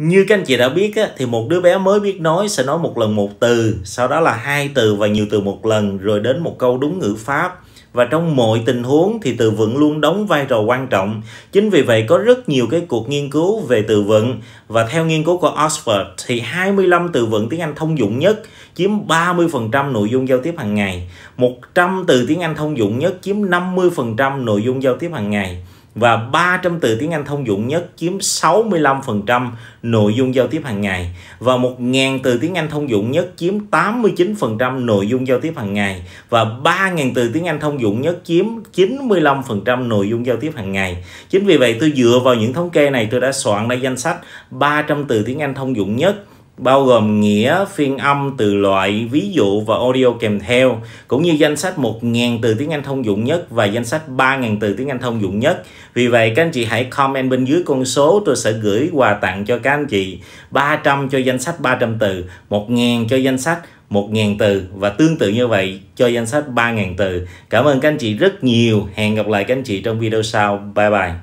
như các anh chị đã biết á, thì một đứa bé mới biết nói sẽ nói một lần một từ sau đó là hai từ và nhiều từ một lần rồi đến một câu đúng ngữ pháp và trong mọi tình huống thì từ vựng luôn đóng vai trò quan trọng. Chính vì vậy có rất nhiều cái cuộc nghiên cứu về từ vựng và theo nghiên cứu của Oxford thì 25 từ vựng tiếng Anh thông dụng nhất chiếm 30% nội dung giao tiếp hàng ngày, 100 từ tiếng Anh thông dụng nhất chiếm 50% nội dung giao tiếp hàng ngày và 300 từ tiếng Anh thông dụng nhất chiếm 65% nội dung giao tiếp hàng ngày và 1.000 từ tiếng Anh thông dụng nhất chiếm 89% nội dung giao tiếp hàng ngày và 3.000 từ tiếng Anh thông dụng nhất chiếm 95% nội dung giao tiếp hàng ngày. Chính vì vậy tôi dựa vào những thống kê này tôi đã soạn ra danh sách 300 từ tiếng Anh thông dụng nhất bao gồm nghĩa, phiên âm, từ loại, ví dụ và audio kèm theo, cũng như danh sách 1.000 từ tiếng Anh thông dụng nhất và danh sách 3.000 từ tiếng Anh thông dụng nhất. Vì vậy, các anh chị hãy comment bên dưới con số, tôi sẽ gửi quà tặng cho các anh chị 300 cho danh sách 300 từ, 1.000 cho danh sách 1.000 từ và tương tự như vậy cho danh sách 3.000 từ. Cảm ơn các anh chị rất nhiều. Hẹn gặp lại các anh chị trong video sau. Bye bye.